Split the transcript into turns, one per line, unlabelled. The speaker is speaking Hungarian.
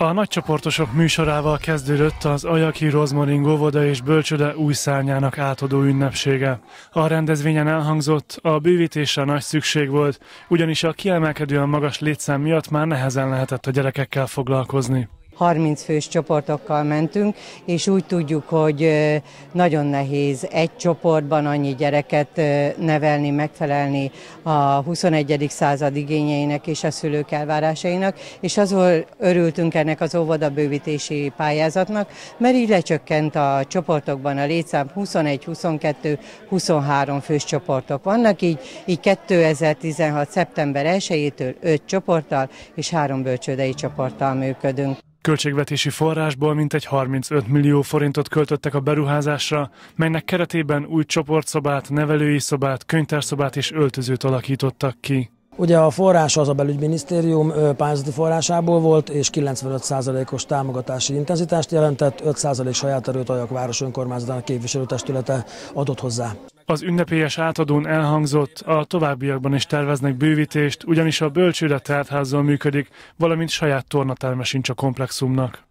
A nagycsoportosok műsorával kezdődött az Ajaki Rozmarin óvoda és bölcsöde új szárnyának átadó ünnepsége. A rendezvényen elhangzott, a bővítésre nagy szükség volt, ugyanis a kiemelkedően magas létszám miatt már nehezen lehetett a gyerekekkel foglalkozni.
30 fős csoportokkal mentünk, és úgy tudjuk, hogy nagyon nehéz egy csoportban annyi gyereket nevelni, megfelelni a 21. század igényeinek és a szülők elvárásainak, és azon örültünk ennek az óvodabővítési pályázatnak, mert így lecsökkent a csoportokban a létszám 21, 22, 23 fős csoportok vannak, így, így 2016. szeptember 1-től 5 csoporttal és 3 bölcsődei csoporttal működünk
költségvetési forrásból mintegy 35 millió forintot költöttek a beruházásra, melynek keretében új csoportszobát, nevelői szobát, könyvtárszobát és öltözőt alakítottak ki.
Ugye a forrás az a belügyminisztérium pályázati forrásából volt, és 95%-os támogatási intenzitást jelentett, 5% saját erőt Ajak város önkormányzatának képviselőtestülete adott hozzá.
Az ünnepélyes átadón elhangzott, a továbbiakban is terveznek bővítést, ugyanis a bölcsőre tártházal működik, valamint saját tornatelme sincs a komplexumnak.